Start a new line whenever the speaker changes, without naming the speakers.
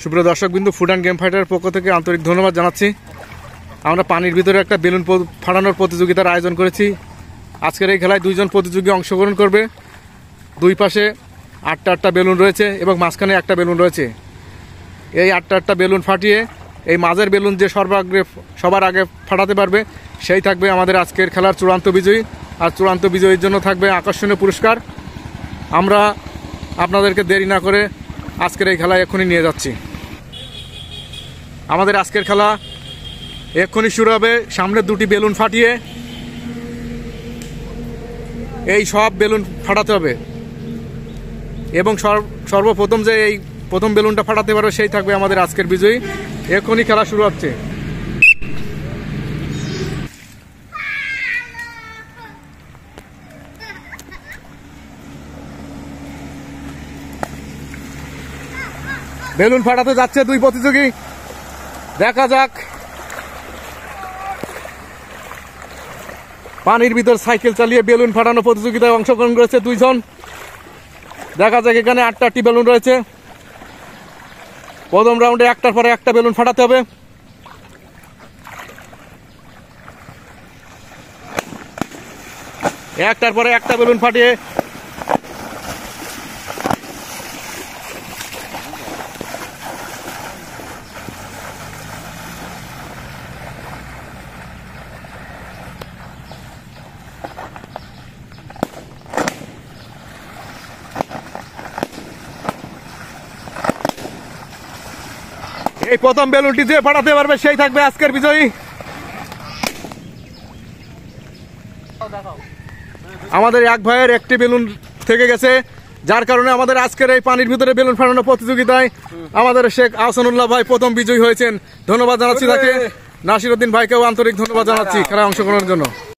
সুপ্রিয় দর্শক বিন্দু ফুড অ্যান্ড গেম ফাইটারের পক্ষ থেকে আন্তরিক ধন্যবাদ জানাচ্ছি আমরা পানির ভিতরে একটা বেলুন ফাটানোর প্রতিযোগিতার আয়োজন করেছি আজকের এই খেলায় দুইজন প্রতিযোগী অংশগ্রহণ করবে দুই পাশে আটটা আটটা বেলুন রয়েছে এবং মাঝখানে একটা বেলুন রয়েছে এই আটটা আটটা বেলুন ফাটিয়ে এই মাঝের বেলুন যে সর্বাগ্রে সবার আগে ফাটাতে পারবে সেই থাকবে আমাদের আজকের খেলার চূড়ান্ত বিজয়ী আর চূড়ান্ত বিজয়ীর জন্য থাকবে আকর্ষণীয় পুরস্কার আমরা আপনাদেরকে দেরি না করে আজকের এই খেলা এখনই নিয়ে যাচ্ছি আমাদের আজকের খেলা এক্ষুনি শুরু হবে সামনে দুটি বেলুন ফাটিয়ে এই সব বেলুন ফাটাতে হবে এবং সর্বপ্রথম যে এই প্রথম বেলুনটা ফাটাতে পারবে সেই থাকবে আমাদের আজকের বিজয়ী এক্ষুনি খেলা শুরু হচ্ছে বেলুন ফাটাতে যাচ্ছে দুই প্রতিযোগী দেখা যাক পানির ভিতর সাইকেল চালিয়ে বেলুন ফাটানো প্রতিযোগিতায় অংশগ্রহণ করেছে দুইজন দেখা যাক এখানে আটটা আটটি বেলুন রয়েছে প্রথম রাউন্ডে একটার পরে একটা বেলুন ফাটাতে হবে একটার পরে একটা বেলুন ফাটিয়ে এই প্রথম বেলুনটি যে ফাটাতে পারবে সেই থাকবে আজকের বিজয়ী আমাদের এক ভাইয়ের একটি বেলুন থেকে গেছে যার কারণে আমাদের আজকের এই পানির ভিতরে বেলুন ফাটানোর প্রতিযোগিতায় আমাদের শেখ আহসানুল্লাহ ভাই প্রথম বিজয়ী হয়েছেন ধন্যবাদ জানাচ্ছি তাকে নাসিরুদ্দিন ভাইকেও আন্তরিক ধন্যবাদ জানাচ্ছি খেলায় অংশগ্রহণের জন্য